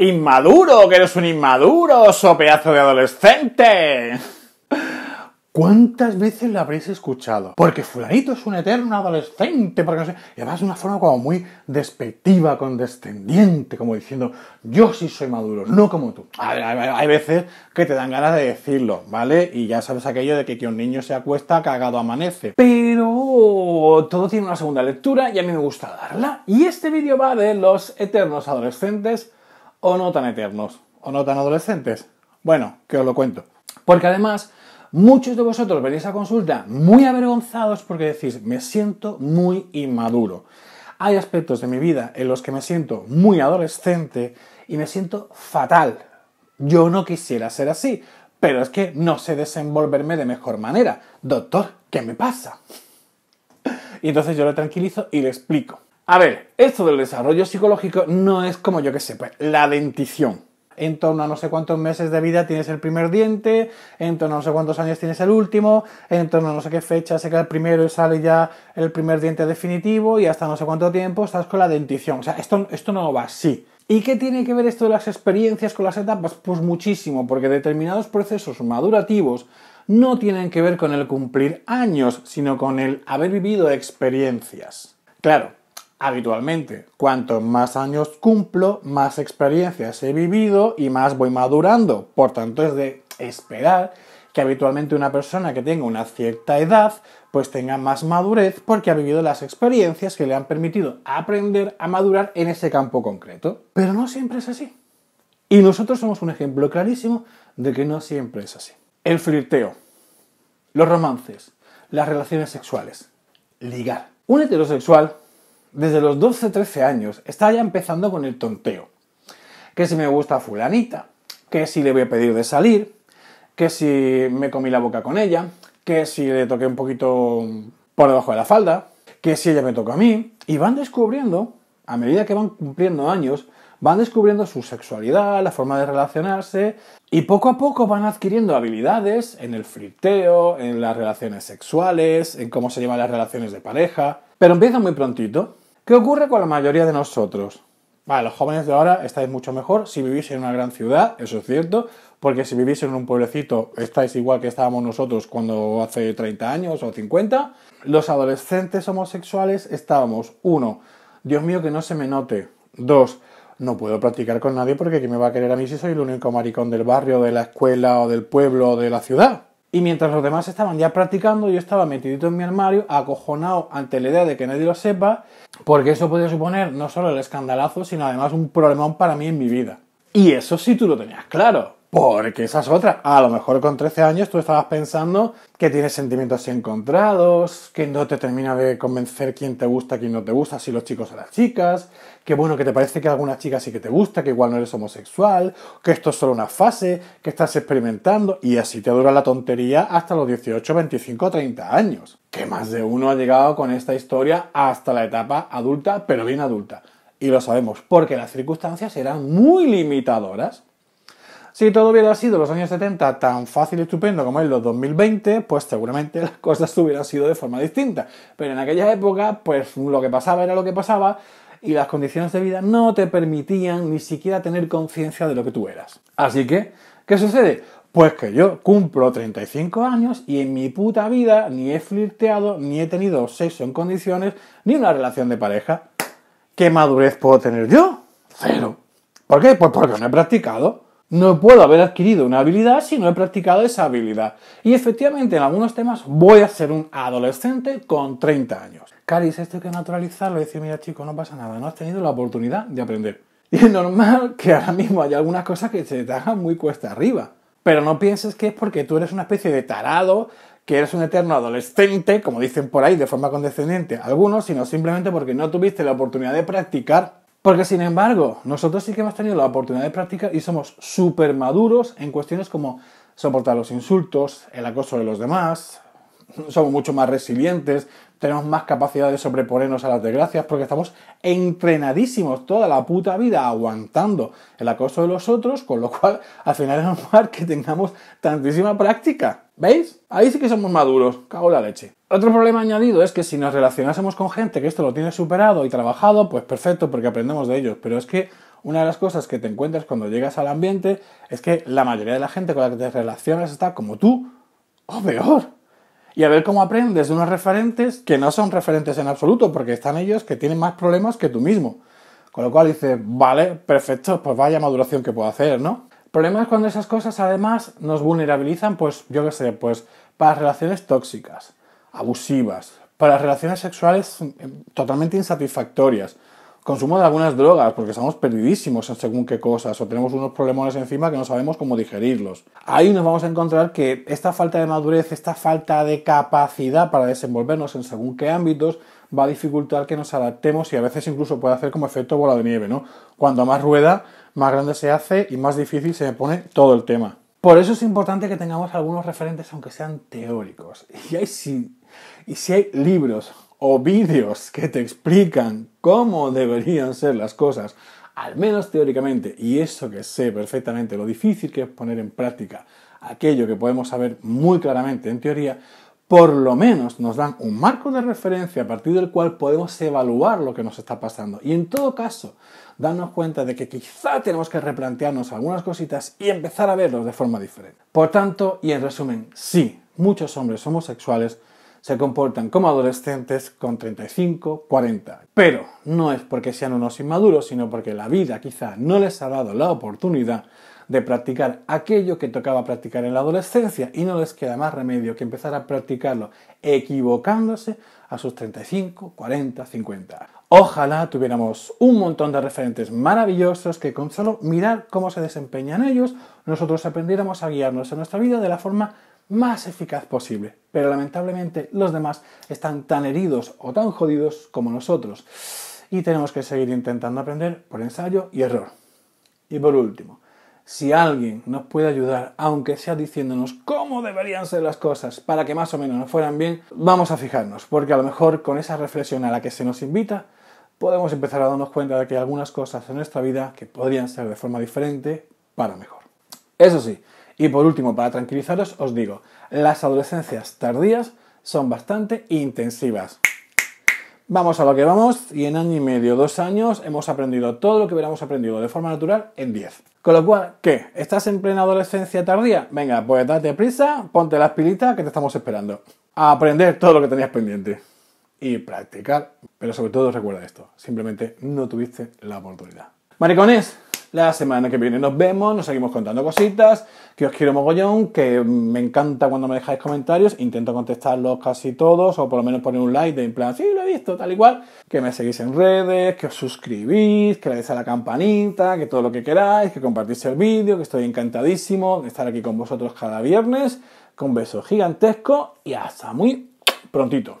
Inmaduro, que eres un inmaduro, so de adolescente. ¿Cuántas veces lo habréis escuchado? Porque fulanito es un eterno adolescente, porque no sé... Y además de una forma como muy despectiva, condescendiente, como diciendo, yo sí soy maduro, no como tú. Hay, hay veces que te dan ganas de decirlo, ¿vale? Y ya sabes aquello de que, que un niño se acuesta, cagado amanece. Pero todo tiene una segunda lectura y a mí me gusta darla. Y este vídeo va de los eternos adolescentes o no tan eternos, o no tan adolescentes. Bueno, que os lo cuento. Porque además, muchos de vosotros venís a consulta muy avergonzados porque decís, me siento muy inmaduro. Hay aspectos de mi vida en los que me siento muy adolescente y me siento fatal. Yo no quisiera ser así, pero es que no sé desenvolverme de mejor manera. Doctor, ¿qué me pasa? Y entonces yo lo tranquilizo y le explico. A ver, esto del desarrollo psicológico no es como yo que sepa, pues, la dentición. En torno a no sé cuántos meses de vida tienes el primer diente, en torno a no sé cuántos años tienes el último, en torno a no sé qué fecha se que el primero y sale ya el primer diente definitivo y hasta no sé cuánto tiempo estás con la dentición. O sea, esto, esto no va así. ¿Y qué tiene que ver esto de las experiencias con las etapas? Pues muchísimo, porque determinados procesos madurativos no tienen que ver con el cumplir años, sino con el haber vivido experiencias. Claro, habitualmente. cuanto más años cumplo, más experiencias he vivido y más voy madurando. Por tanto, es de esperar que habitualmente una persona que tenga una cierta edad pues tenga más madurez porque ha vivido las experiencias que le han permitido aprender a madurar en ese campo concreto. Pero no siempre es así. Y nosotros somos un ejemplo clarísimo de que no siempre es así. El flirteo, los romances, las relaciones sexuales, ligar. Un heterosexual desde los 12-13 años, está ya empezando con el tonteo. Que si me gusta fulanita, que si le voy a pedir de salir, que si me comí la boca con ella, que si le toqué un poquito por debajo de la falda, que si ella me tocó a mí, y van descubriendo, a medida que van cumpliendo años, van descubriendo su sexualidad, la forma de relacionarse, y poco a poco van adquiriendo habilidades en el flirteo, en las relaciones sexuales, en cómo se llevan las relaciones de pareja, pero empieza muy prontito. ¿Qué ocurre con la mayoría de nosotros? Vale, los jóvenes de ahora estáis mucho mejor si vivís en una gran ciudad, eso es cierto, porque si vivís en un pueblecito estáis igual que estábamos nosotros cuando hace 30 años o 50. Los adolescentes homosexuales estábamos, uno, Dios mío que no se me note, dos, no puedo practicar con nadie porque ¿quién me va a querer a mí si soy el único maricón del barrio, de la escuela o del pueblo o de la ciudad? Y mientras los demás estaban ya practicando, yo estaba metidito en mi armario, acojonado ante la idea de que nadie lo sepa, porque eso podía suponer no solo el escandalazo, sino además un problemón para mí en mi vida. Y eso sí tú lo tenías claro. Porque esa es otra. A lo mejor con 13 años tú estabas pensando que tienes sentimientos encontrados, que no te termina de convencer quién te gusta, quién no te gusta, si los chicos o las chicas, que bueno, que te parece que alguna chica sí que te gusta, que igual no eres homosexual, que esto es solo una fase, que estás experimentando, y así te dura la tontería hasta los 18, 25, 30 años. Que más de uno ha llegado con esta historia hasta la etapa adulta, pero bien adulta. Y lo sabemos, porque las circunstancias eran muy limitadoras. Si todo hubiera sido los años 70 tan fácil y estupendo como en los 2020, pues seguramente las cosas hubieran sido de forma distinta. Pero en aquella época, pues lo que pasaba era lo que pasaba y las condiciones de vida no te permitían ni siquiera tener conciencia de lo que tú eras. Así que, ¿qué sucede? Pues que yo cumplo 35 años y en mi puta vida ni he flirteado, ni he tenido sexo en condiciones, ni una relación de pareja. ¿Qué madurez puedo tener yo? Cero. ¿Por qué? Pues porque no he practicado. No puedo haber adquirido una habilidad si no he practicado esa habilidad. Y efectivamente, en algunos temas voy a ser un adolescente con 30 años. Caris, esto hay que naturalizarlo y decir, mira chico, no pasa nada, no has tenido la oportunidad de aprender. Y es normal que ahora mismo haya algunas cosas que se te hagan muy cuesta arriba. Pero no pienses que es porque tú eres una especie de tarado, que eres un eterno adolescente, como dicen por ahí de forma condescendiente algunos, sino simplemente porque no tuviste la oportunidad de practicar porque sin embargo, nosotros sí que hemos tenido la oportunidad de practicar y somos súper maduros en cuestiones como soportar los insultos, el acoso de los demás, somos mucho más resilientes, tenemos más capacidad de sobreponernos a las desgracias porque estamos entrenadísimos toda la puta vida aguantando el acoso de los otros, con lo cual al final es normal que tengamos tantísima práctica. ¿Veis? Ahí sí que somos maduros, cago en la leche. Otro problema añadido es que si nos relacionásemos con gente que esto lo tiene superado y trabajado, pues perfecto, porque aprendemos de ellos, pero es que una de las cosas que te encuentras cuando llegas al ambiente es que la mayoría de la gente con la que te relacionas está como tú o peor y a ver cómo aprendes de unos referentes que no son referentes en absoluto, porque están ellos que tienen más problemas que tú mismo. Con lo cual dices, vale, perfecto, pues vaya maduración que puedo hacer, ¿no? El cuando esas cosas además nos vulnerabilizan, pues yo qué sé, pues para relaciones tóxicas, abusivas, para relaciones sexuales mm, totalmente insatisfactorias, consumo de algunas drogas, porque estamos perdidísimos en según qué cosas, o tenemos unos problemones encima que no sabemos cómo digerirlos. Ahí nos vamos a encontrar que esta falta de madurez, esta falta de capacidad para desenvolvernos en según qué ámbitos, va a dificultar que nos adaptemos y a veces incluso puede hacer como efecto bola de nieve, ¿no? Cuando más rueda, más grande se hace y más difícil se pone todo el tema. Por eso es importante que tengamos algunos referentes, aunque sean teóricos. Y, hay, si, y si hay libros o vídeos que te explican cómo deberían ser las cosas, al menos teóricamente, y eso que sé perfectamente lo difícil que es poner en práctica aquello que podemos saber muy claramente en teoría, por lo menos nos dan un marco de referencia a partir del cual podemos evaluar lo que nos está pasando. Y en todo caso, darnos cuenta de que quizá tenemos que replantearnos algunas cositas y empezar a verlos de forma diferente. Por tanto, y en resumen, sí, muchos hombres homosexuales se comportan como adolescentes con 35, 40. Pero no es porque sean unos inmaduros, sino porque la vida quizá no les ha dado la oportunidad de practicar aquello que tocaba practicar en la adolescencia y no les queda más remedio que empezar a practicarlo equivocándose a sus 35, 40, 50. Ojalá tuviéramos un montón de referentes maravillosos que con solo mirar cómo se desempeñan ellos, nosotros aprendiéramos a guiarnos en nuestra vida de la forma más eficaz posible. Pero lamentablemente los demás están tan heridos o tan jodidos como nosotros. Y tenemos que seguir intentando aprender por ensayo y error. Y por último, si alguien nos puede ayudar, aunque sea diciéndonos cómo deberían ser las cosas para que más o menos nos fueran bien, vamos a fijarnos, porque a lo mejor con esa reflexión a la que se nos invita, podemos empezar a darnos cuenta de que hay algunas cosas en nuestra vida que podrían ser de forma diferente para mejor. Eso sí, y por último, para tranquilizaros, os digo, las adolescencias tardías son bastante intensivas. Vamos a lo que vamos, y en año y medio, dos años, hemos aprendido todo lo que hubiéramos aprendido de forma natural en 10. Con lo cual, ¿qué? ¿Estás en plena adolescencia tardía? Venga, pues date prisa, ponte las pilitas que te estamos esperando. A aprender todo lo que tenías pendiente. Y practicar. Pero sobre todo recuerda esto, simplemente no tuviste la oportunidad. Maricones, la semana que viene nos vemos, nos seguimos contando cositas, que os quiero mogollón, que me encanta cuando me dejáis comentarios, intento contestarlos casi todos, o por lo menos poner un like de en plan, sí, lo he visto, tal igual. que me seguís en redes, que os suscribís, que le deis a la campanita, que todo lo que queráis, que compartís el vídeo, que estoy encantadísimo de estar aquí con vosotros cada viernes, con besos gigantesco y hasta muy prontito.